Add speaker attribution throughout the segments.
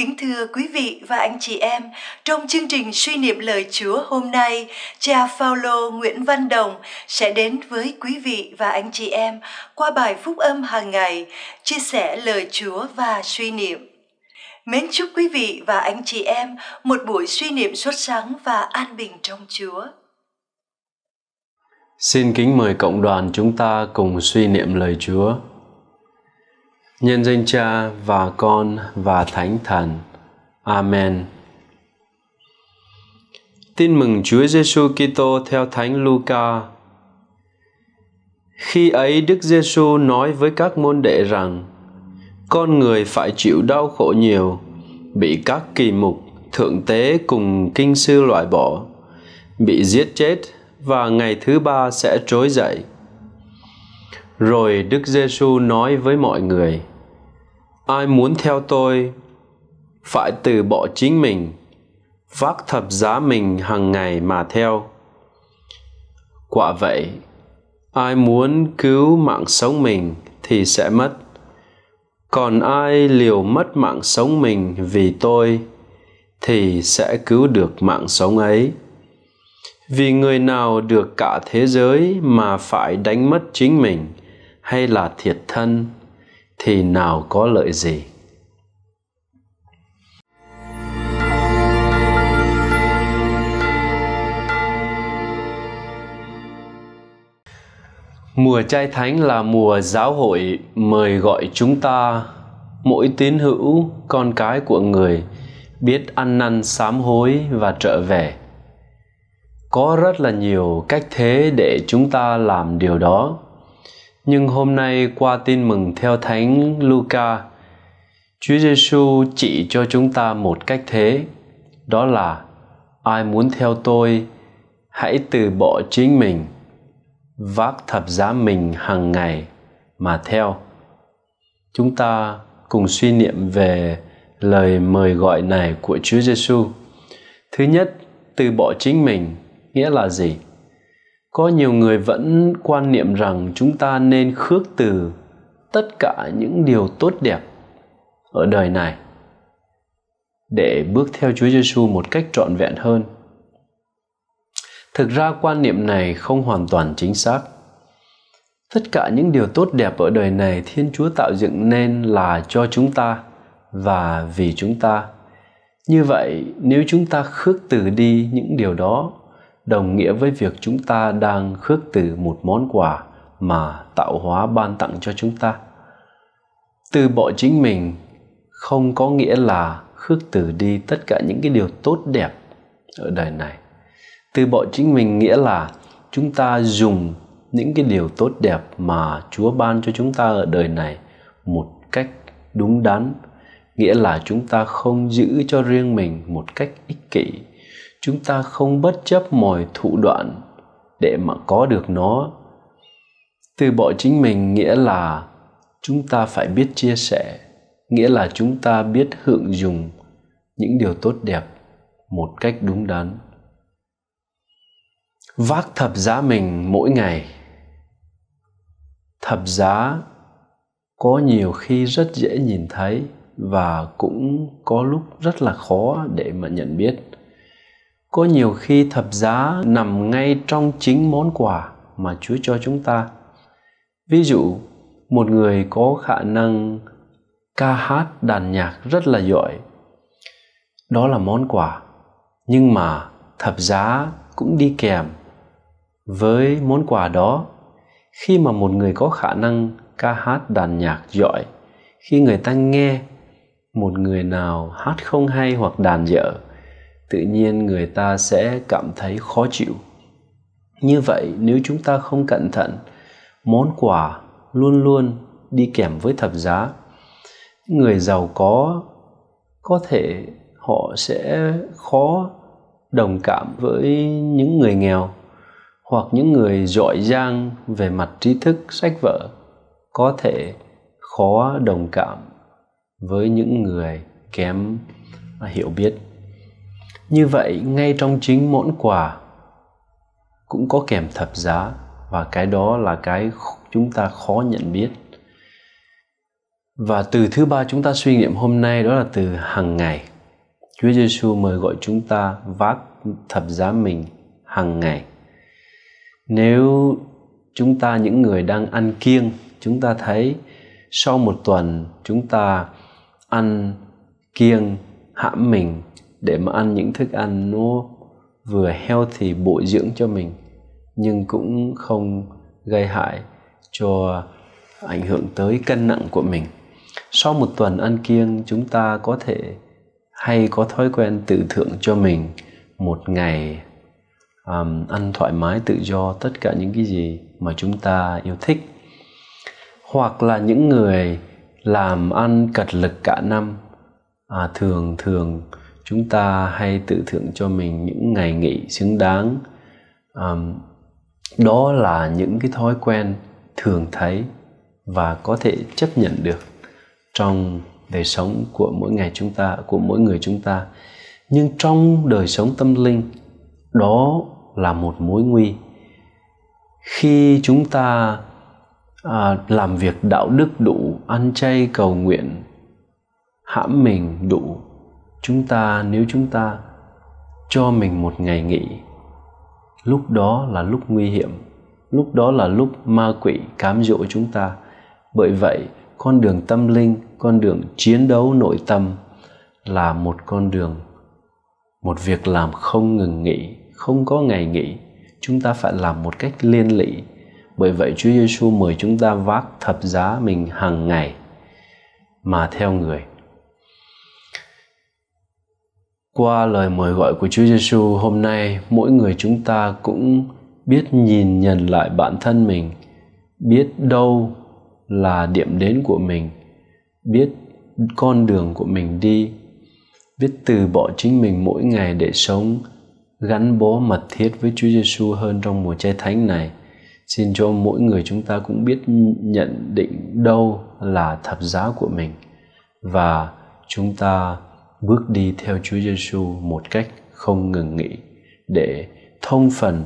Speaker 1: Kính thưa quý vị và anh chị em, trong chương trình suy niệm lời Chúa hôm nay, cha Phaolô Nguyễn Văn Đồng sẽ đến với quý vị và anh chị em qua bài phúc âm hàng ngày, chia sẻ lời Chúa và suy niệm. Mến chúc quý vị và anh chị em một buổi suy niệm xuất sáng và an bình trong Chúa.
Speaker 2: Xin kính mời cộng đoàn chúng ta cùng suy niệm lời Chúa. Nhân danh Cha và Con và Thánh Thần. Amen. Tin mừng Chúa Giêsu Kitô theo Thánh Luca. Khi ấy Đức Giêsu nói với các môn đệ rằng: Con người phải chịu đau khổ nhiều, bị các kỳ mục, thượng tế cùng kinh sư loại bỏ, bị giết chết và ngày thứ ba sẽ trỗi dậy. Rồi Đức Giêsu nói với mọi người: ai muốn theo tôi phải từ bỏ chính mình vác thập giá mình hàng ngày mà theo quả vậy ai muốn cứu mạng sống mình thì sẽ mất còn ai liều mất mạng sống mình vì tôi thì sẽ cứu được mạng sống ấy vì người nào được cả thế giới mà phải đánh mất chính mình hay là thiệt thân thì nào có lợi gì Mùa chay thánh là mùa giáo hội mời gọi chúng ta mỗi tín hữu con cái của người biết ăn năn sám hối và trở về. Có rất là nhiều cách thế để chúng ta làm điều đó. Nhưng hôm nay qua tin mừng theo Thánh Luca, Chúa Giêsu chỉ cho chúng ta một cách thế, đó là ai muốn theo tôi hãy từ bỏ chính mình vác thập giá mình hàng ngày mà theo chúng ta cùng suy niệm về lời mời gọi này của Chúa Giêsu. Thứ nhất, từ bỏ chính mình nghĩa là gì? có nhiều người vẫn quan niệm rằng chúng ta nên khước từ tất cả những điều tốt đẹp ở đời này để bước theo Chúa Giêsu một cách trọn vẹn hơn. Thực ra quan niệm này không hoàn toàn chính xác. Tất cả những điều tốt đẹp ở đời này Thiên Chúa tạo dựng nên là cho chúng ta và vì chúng ta. Như vậy, nếu chúng ta khước từ đi những điều đó đồng nghĩa với việc chúng ta đang khước từ một món quà mà tạo hóa ban tặng cho chúng ta từ bỏ chính mình không có nghĩa là khước từ đi tất cả những cái điều tốt đẹp ở đời này từ bỏ chính mình nghĩa là chúng ta dùng những cái điều tốt đẹp mà chúa ban cho chúng ta ở đời này một cách đúng đắn nghĩa là chúng ta không giữ cho riêng mình một cách ích kỷ chúng ta không bất chấp mọi thủ đoạn để mà có được nó từ bỏ chính mình nghĩa là chúng ta phải biết chia sẻ nghĩa là chúng ta biết hưởng dùng những điều tốt đẹp một cách đúng đắn vác thập giá mình mỗi ngày thập giá có nhiều khi rất dễ nhìn thấy và cũng có lúc rất là khó để mà nhận biết có nhiều khi thập giá nằm ngay trong chính món quà mà chúa cho chúng ta ví dụ một người có khả năng ca hát đàn nhạc rất là giỏi đó là món quà nhưng mà thập giá cũng đi kèm với món quà đó khi mà một người có khả năng ca hát đàn nhạc giỏi khi người ta nghe một người nào hát không hay hoặc đàn dở tự nhiên người ta sẽ cảm thấy khó chịu như vậy nếu chúng ta không cẩn thận món quà luôn luôn đi kèm với thập giá người giàu có có thể họ sẽ khó đồng cảm với những người nghèo hoặc những người giỏi giang về mặt trí thức sách vở có thể khó đồng cảm với những người kém hiểu biết như vậy ngay trong chính mỗi quả cũng có kèm thập giá và cái đó là cái chúng ta khó nhận biết và từ thứ ba chúng ta suy nghiệm hôm nay đó là từ hàng ngày Chúa Giêsu mời gọi chúng ta vác thập giá mình hàng ngày nếu chúng ta những người đang ăn kiêng chúng ta thấy sau một tuần chúng ta ăn kiêng hãm mình để mà ăn những thức ăn nó vừa healthy bổ dưỡng cho mình nhưng cũng không gây hại cho ảnh hưởng tới cân nặng của mình sau một tuần ăn kiêng chúng ta có thể hay có thói quen tự thưởng cho mình một ngày um, ăn thoải mái tự do tất cả những cái gì mà chúng ta yêu thích hoặc là những người làm ăn cật lực cả năm à, thường thường chúng ta hay tự thưởng cho mình những ngày nghỉ xứng đáng um, đó là những cái thói quen thường thấy và có thể chấp nhận được trong đời sống của mỗi ngày chúng ta của mỗi người chúng ta nhưng trong đời sống tâm linh đó là một mối nguy khi chúng ta à, làm việc đạo đức đủ ăn chay cầu nguyện hãm mình đủ chúng ta nếu chúng ta cho mình một ngày nghỉ lúc đó là lúc nguy hiểm lúc đó là lúc ma quỷ cám dỗ chúng ta bởi vậy con đường tâm linh con đường chiến đấu nội tâm là một con đường một việc làm không ngừng nghỉ không có ngày nghỉ chúng ta phải làm một cách liên lị bởi vậy Chúa Giêsu mời chúng ta vác thập giá mình hàng ngày mà theo người qua lời mời gọi của Chúa Giêsu hôm nay, mỗi người chúng ta cũng biết nhìn nhận lại bản thân mình, biết đâu là điểm đến của mình, biết con đường của mình đi, biết từ bỏ chính mình mỗi ngày để sống gắn bó mật thiết với Chúa Giêsu hơn trong mùa chay thánh này. Xin cho mỗi người chúng ta cũng biết nhận định đâu là thập giá của mình và chúng ta bước đi theo Chúa Giêsu một cách không ngừng nghỉ để thông phần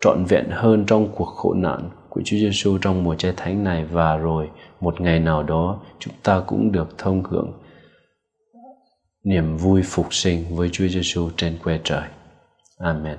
Speaker 2: trọn vẹn hơn trong cuộc khổ nạn của Chúa Giêsu trong mùa che thánh này và rồi một ngày nào đó chúng ta cũng được thông hưởng niềm vui phục sinh với Chúa Giêsu trên quê trời. Amen.